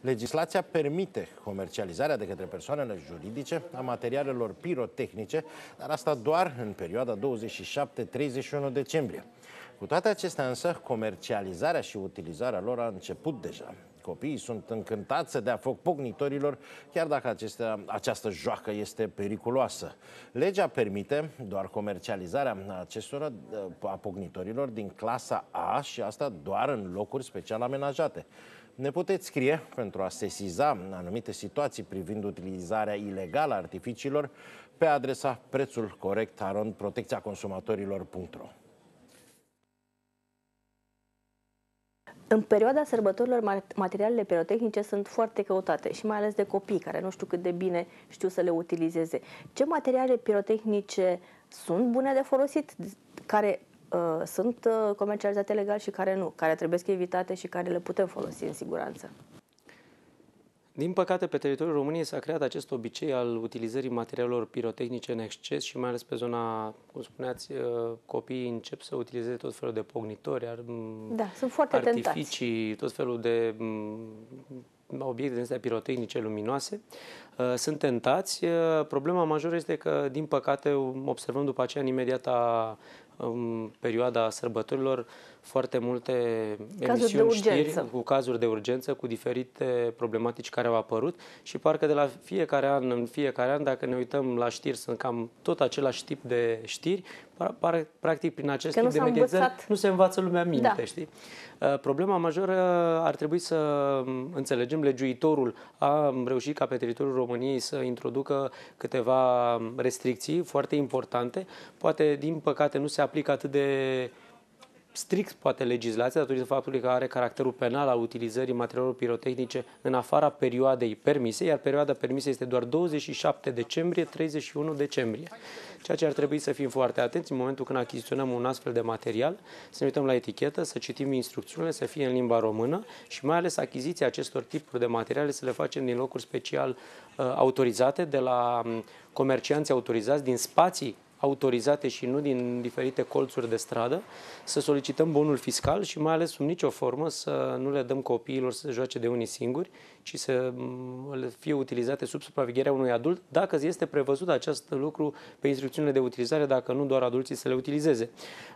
Legislația permite comercializarea de către persoanele juridice a materialelor pirotehnice, dar asta doar în perioada 27-31 decembrie. Cu toate acestea însă, comercializarea și utilizarea lor a început deja. Copiii sunt încântați să dea foc pocnitorilor, chiar dacă acestea, această joacă este periculoasă. Legea permite doar comercializarea acestora a pocnitorilor din clasa A și asta doar în locuri special amenajate. Ne puteți scrie pentru a sesiza anumite situații privind utilizarea ilegală a artificiilor pe adresa prețul corect protecțiaconsumatorilor.ro. În perioada sărbătorilor, materialele pirotehnice sunt foarte căutate și mai ales de copii care nu știu cât de bine știu să le utilizeze. Ce materiale pirotehnice sunt bune de folosit, care Uh, sunt uh, comercializate legal și care nu, care trebuie să evitate și care le putem folosi în siguranță. Din păcate, pe teritoriul României s-a creat acest obicei al utilizării materialelor pirotehnice în exces și mai ales pe zona, cum spuneați, uh, copiii încep să utilizeze tot felul de pognitori, ar, da, sunt foarte artificii, tentați. tot felul de obiecte din astea pirotehnice luminoase, sunt tentați. Problema majoră este că, din păcate, observăm după aceea în imediata în perioada sărbătorilor foarte multe cazuri emisiuni, știri cu cazuri de urgență, cu diferite problematici care au apărut și parcă de la fiecare an în fiecare an, dacă ne uităm la știri, sunt cam tot același tip de știri, practic prin acest că tip de mediezări nu se învață lumea minte, da. știi? Uh, problema majoră ar trebui să um, înțelegem, legiuitorul a um, reușit ca pe teritoriul României să introducă câteva um, restricții foarte importante, poate din păcate nu se aplică atât de strict poate legislația datorită faptului că are caracterul penal al utilizării materialelor pirotehnice în afara perioadei permise, iar perioada permisă este doar 27 decembrie, 31 decembrie. Ceea ce ar trebui să fim foarte atenți în momentul când achiziționăm un astfel de material, să ne uităm la etichetă, să citim instrucțiunile, să fie în limba română și mai ales achiziția acestor tipuri de materiale să le facem din locuri special uh, autorizate, de la um, comercianți autorizați, din spații autorizate și nu din diferite colțuri de stradă, să solicităm bonul fiscal și mai ales sub nicio formă să nu le dăm copiilor să se joace de unii singuri, ci să mm, fie utilizate sub supravegherea unui adult, dacă este prevăzut acest lucru pe instrucțiunile de utilizare, dacă nu doar adulții să le utilizeze.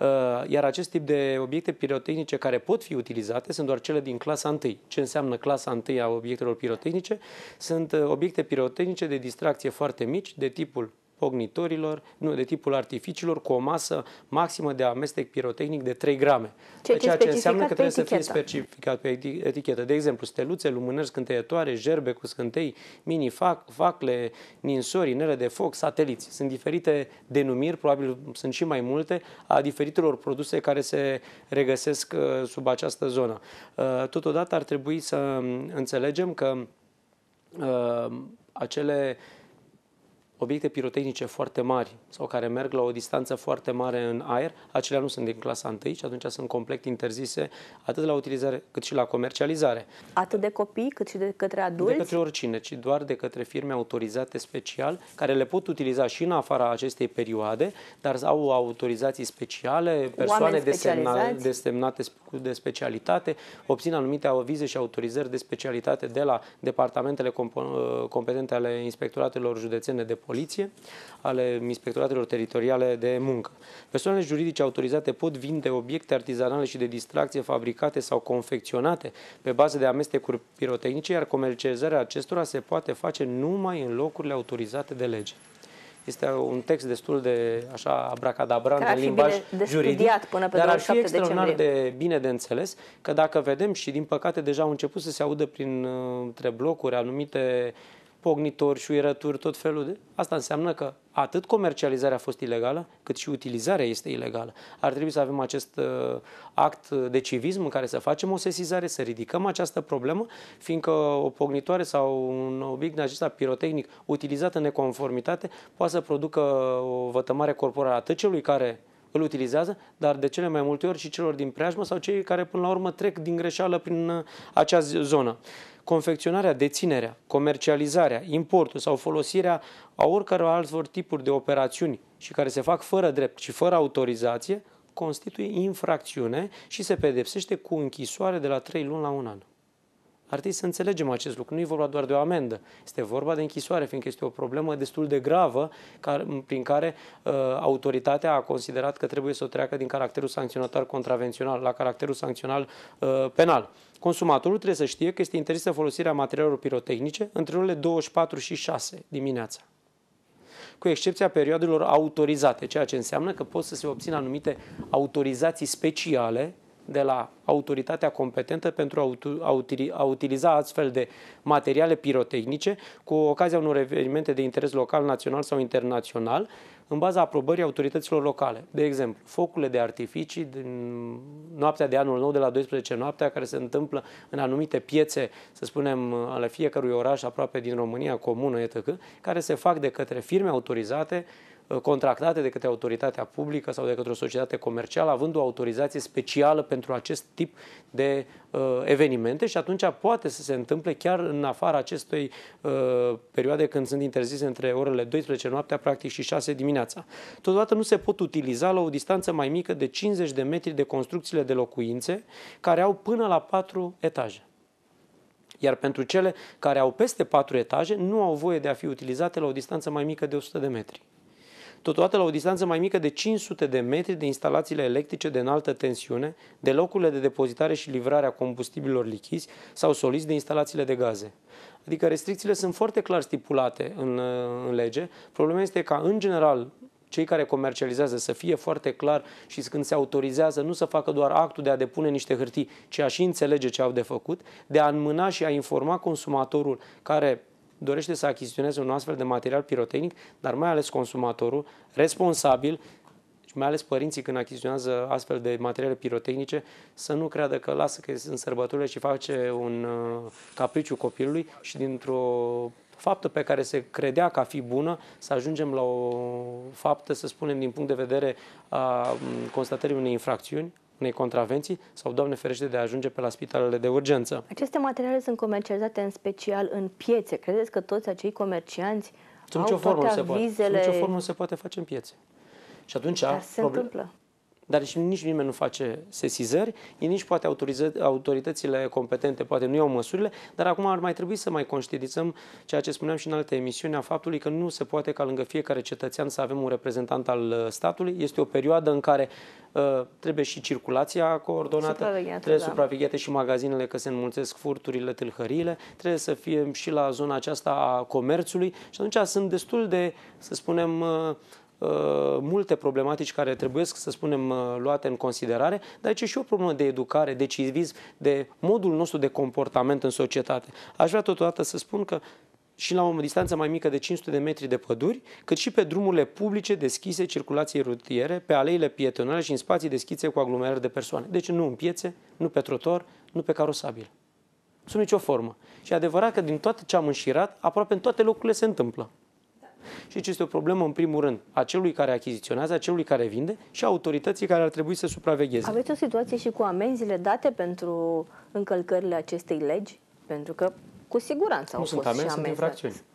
Uh, iar acest tip de obiecte pirotehnice care pot fi utilizate sunt doar cele din clasa 1. Ce înseamnă clasa 1 a obiectelor pirotehnice? Sunt uh, obiecte pirotehnice de distracție foarte mici, de tipul pognitorilor, nu, de tipul artificiilor, cu o masă maximă de amestec pirotehnic de 3 grame. Ceea, ceea ce înseamnă că trebuie eticheta. să fie specificat pe etichetă. De exemplu, steluțe, lumânări scânteietoare, jerbe cu scântei, mini fac, facle, ninsori, inele de foc, sateliți. Sunt diferite denumiri, probabil sunt și mai multe, a diferitelor produse care se regăsesc uh, sub această zonă. Uh, totodată ar trebui să mm, înțelegem că uh, acele uh, obiecte pirotehnice foarte mari sau care merg la o distanță foarte mare în aer, acelea nu sunt din clasa 1 și atunci sunt complet interzise atât la utilizare cât și la comercializare. Atât de copii cât și de către adulți? De către oricine, ci doar de către firme autorizate special care le pot utiliza și în afara acestei perioade, dar au autorizații speciale, persoane desemna, desemnate de specialitate, obțin anumite avize și autorizări de specialitate de la departamentele uh, competente ale inspectoratelor județene de poliție, ale inspectoratelor teritoriale de muncă. Persoanele juridice autorizate pot vinde obiecte artizanale și de distracție fabricate sau confecționate pe bază de amestecuri pirotehnice, iar comercializarea acestora se poate face numai în locurile autorizate de lege. Este un text destul de așa abracadabran, de limbaj bine juridic, până pe dar ar fi extraordinar de bine de înțeles că dacă vedem și din păcate deja au început să se audă prin blocuri anumite pognitori, șuierături, tot felul de... Asta înseamnă că atât comercializarea a fost ilegală, cât și utilizarea este ilegală. Ar trebui să avem acest uh, act de civism în care să facem o sesizare, să ridicăm această problemă, fiindcă o pognitoare sau un obiect de acesta pirotehnic utilizat în neconformitate poate să producă o vătămare corporală atât celui care îl utilizează, dar de cele mai multe ori și celor din preajmă sau cei care până la urmă trec din greșeală prin uh, acea zonă confecționarea, deținerea, comercializarea, importul sau folosirea a oricăror altor tipuri de operațiuni și care se fac fără drept și fără autorizație, constituie infracțiune și se pedepsește cu închisoare de la 3 luni la un an. Ar trebui să înțelegem acest lucru. Nu e vorba doar de o amendă, este vorba de închisoare, fiindcă este o problemă destul de gravă care, prin care uh, autoritatea a considerat că trebuie să o treacă din caracterul sancționator contravențional la caracterul sancțional uh, penal. Consumatorul trebuie să știe că este interzisă folosirea materialelor pirotehnice între orele 24 și 6 dimineața cu excepția perioadelor autorizate, ceea ce înseamnă că pot să se obțină anumite autorizații speciale de la autoritatea competentă pentru a utiliza astfel de materiale pirotehnice cu ocazia unor evenimente de interes local, național sau internațional în baza aprobării autorităților locale. De exemplu, focurile de artificii din noaptea de anul nou de la 12 noaptea care se întâmplă în anumite piețe, să spunem, ale fiecărui oraș aproape din România, comună, etc., care se fac de către firme autorizate Uh, contractate de către autoritatea publică sau de către o societate comercială, având o autorizație specială pentru acest tip de uh, evenimente și atunci poate să se întâmple chiar în afara acestei uh, perioade când sunt interzise între orele 12 noaptea, practic, și 6 dimineața. Totodată nu se pot utiliza la o distanță mai mică de 50 de metri de construcțiile de locuințe care au până la 4 etaje iar pentru cele care au peste 4 etaje nu au voie de a fi utilizate la o distanță mai mică de 100 de metri totodată la o distanță mai mică de 500 de metri de instalațiile electrice de înaltă tensiune, de locurile de depozitare și livrare a combustibilor lichizi sau soliți de instalațiile de gaze. Adică restricțiile sunt foarte clar stipulate în, în lege. Problema este ca, în general, cei care comercializează să fie foarte clar și când se autorizează nu să facă doar actul de a depune niște hârtii, ci a și înțelege ce au de făcut, de a înmâna și a informa consumatorul care dorește să achiziționeze un astfel de material pirotehnic, dar mai ales consumatorul responsabil și mai ales părinții când achiziționează astfel de materiale pirotehnice, să nu creadă că lasă că sunt sărbătorile și face un uh, capriciu copilului și dintr-o faptă pe care se credea că a fi bună, să ajungem la o faptă, să spunem, din punct de vedere a mm, constatării unei infracțiuni, unei contravenții sau, Doamne ferește, de a ajunge pe la spitalele de urgență. Aceste materiale sunt comercializate în special în piețe. Credeți că toți acei comercianți sunt au toate avizele? se poate. Vizele... nicio formă se poate face în piețe. Și atunci... Dar se întâmplă dar și nici nimeni nu face sesizări, nici poate autoritățile competente poate nu iau măsurile, dar acum ar mai trebui să mai conștientizăm ceea ce spuneam și în alte emisiuni, a faptului că nu se poate ca lângă fiecare cetățean să avem un reprezentant al uh, statului. Este o perioadă în care uh, trebuie și circulația coordonată, trebuie da. supravegheate și magazinele că se înmulțesc furturile, tâlhăriile, trebuie să fie și la zona aceasta a comerțului și atunci sunt destul de, să spunem, uh, Uh, multe problematici care trebuie, să spunem, uh, luate în considerare, dar aici e și o problemă de educare, de civism, de modul nostru de comportament în societate. Aș vrea totodată să spun că și la o distanță mai mică de 500 de metri de păduri, cât și pe drumurile publice deschise circulației rutiere, pe aleile pietonale și în spații deschise cu aglomerări de persoane. Deci nu în piețe, nu pe trotor, nu pe carosabil. Sunt nicio formă. Și e adevărat că din toate ce am înșirat, aproape în toate locurile se întâmplă. Și ce este o problemă, în primul rând, a celui care achiziționează, a celui care vinde și a autorității care ar trebui să supravegheze. Aveți o situație și cu amenziile date pentru încălcările acestei legi? Pentru că, cu siguranță, nu au sunt fost amenzi, și amenzi. Sunt infracțiuni.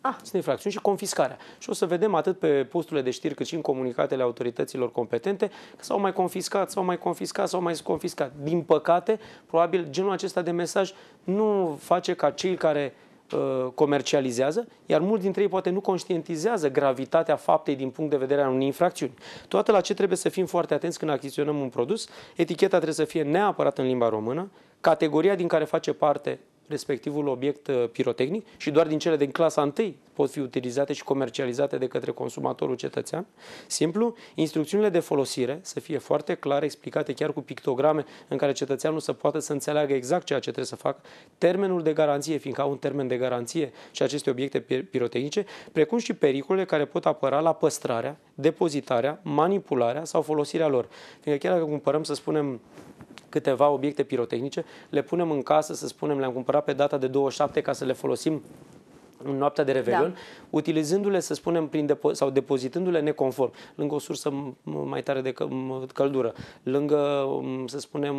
Ah. Sunt infracțiuni și confiscarea. Și o să vedem atât pe posturile de știri cât și în comunicatele autorităților competente că s-au mai confiscat, s-au mai confiscat, s-au mai confiscat. Din păcate, probabil genul acesta de mesaj nu face ca cei care Uh, comercializează, iar mulți dintre ei poate nu conștientizează gravitatea faptei din punct de vedere al unei infracțiuni. Toate la ce trebuie să fim foarte atenți când achiziționăm un produs, eticheta trebuie să fie neapărat în limba română, categoria din care face parte respectivul obiect uh, pirotehnic și doar din cele din clasa 1 pot fi utilizate și comercializate de către consumatorul cetățean. Simplu, instrucțiunile de folosire să fie foarte clare, explicate chiar cu pictograme în care cetățeanul să poată să înțeleagă exact ceea ce trebuie să facă, termenul de garanție, fiindcă au un termen de garanție și aceste obiecte pirotehnice, precum și pericolele care pot apăra la păstrarea, depozitarea, manipularea sau folosirea lor. Fiindcă chiar dacă cumpărăm, să spunem, câteva obiecte pirotehnice, le punem în casă, să spunem, le-am cumpărat pe data de 27 ca să le folosim în noaptea de Revelion, da. utilizându-le, să spunem, prin depo- sau depozitându-le neconform, lângă o sursă mai tare de căldură, lângă, să spunem,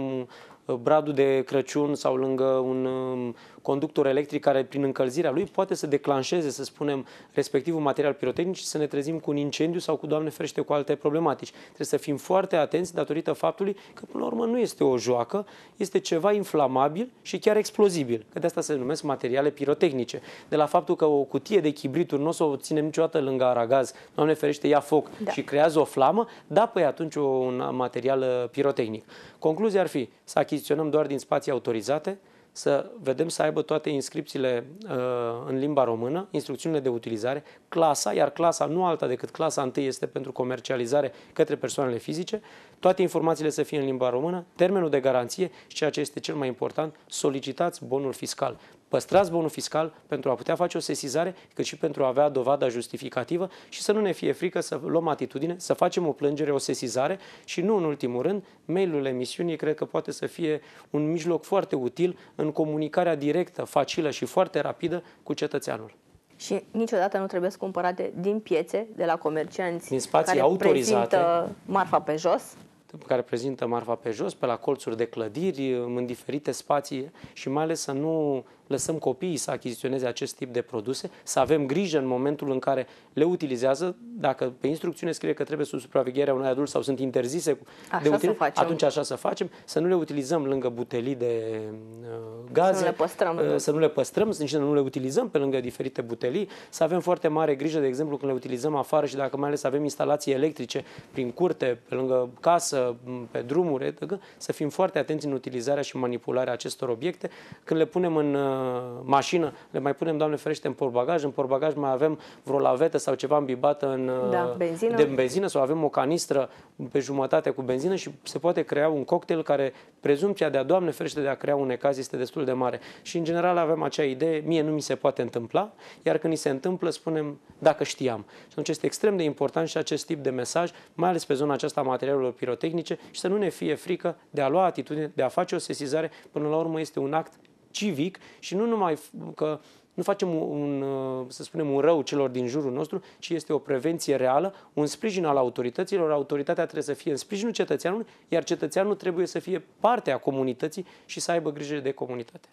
bradul de Crăciun sau lângă un um, conductor electric care prin încălzirea lui poate să declanșeze, să spunem, respectivul material pirotehnic și să ne trezim cu un incendiu sau cu, Doamne ferește, cu alte problematici. Trebuie să fim foarte atenți datorită faptului că, până la urmă, nu este o joacă, este ceva inflamabil și chiar explozibil, că de asta se numesc materiale pirotehnice. De la faptul că o cutie de chibrituri nu o să o ținem niciodată lângă aragaz, Doamne ferește, ia foc da. și creează o flamă, da, păi atunci un material uh, pirotehnic. Concluzia ar fi să achiziționăm achiziționăm doar din spații autorizate, să vedem să aibă toate inscripțiile uh, în limba română, instrucțiunile de utilizare, clasa, iar clasa nu alta decât clasa 1 este pentru comercializare către persoanele fizice, toate informațiile să fie în limba română, termenul de garanție și ceea ce este cel mai important, solicitați bonul fiscal. Păstrați bonul fiscal pentru a putea face o sesizare, cât și pentru a avea dovada justificativă și să nu ne fie frică să luăm atitudine, să facem o plângere, o sesizare și nu în ultimul rând, mailul emisiunii cred că poate să fie un mijloc foarte util în comunicarea directă, facilă și foarte rapidă cu cetățeanul. Și niciodată nu trebuie să cumpărate din piețe, de la comercianți din spații care autorizate. prezintă marfa pe jos care prezintă marfa pe jos, pe la colțuri de clădiri, în diferite spații și mai ales să nu lăsăm copiii să achiziționeze acest tip de produse, să avem grijă în momentul în care le utilizează, dacă pe instrucțiune scrie că trebuie sub supravegherea unui adult sau sunt interzise așa de util, atunci așa să facem, să nu le utilizăm lângă butelii de uh, gaze, să nu le păstrăm, uh, da. să nu le păstrăm, să nu le utilizăm pe lângă diferite butelii, să avem foarte mare grijă, de exemplu, când le utilizăm afară și dacă mai ales avem instalații electrice prin curte, pe lângă casă, pe drumuri, etc., să fim foarte atenți în utilizarea și manipularea acestor obiecte. Când le punem în uh, mașină, le mai punem, Doamne ferește, în porbagaj. În porbagaj mai avem vreo lavetă sau ceva îmbibată în, da, uh, benzină. de benzină sau avem o canistră pe jumătate cu benzină și se poate crea un cocktail care prezumția de a, Doamne ferește, de a crea un ecaz este destul de mare. Și în general avem acea idee, mie nu mi se poate întâmpla, iar când ni se întâmplă, spunem, dacă știam. Și atunci este extrem de important și acest tip de mesaj, mai ales pe zona aceasta a materialelor pirotehnice și să nu ne fie frică de a lua atitudine, de a face o sesizare, până la urmă este un act civic și nu numai că nu facem un, uh, să spunem, un rău celor din jurul nostru, ci este o prevenție reală, un sprijin al autorităților. Autoritatea trebuie să fie în sprijinul cetățeanului, iar cetățeanul trebuie să fie parte a comunității și să aibă grijă de comunitate.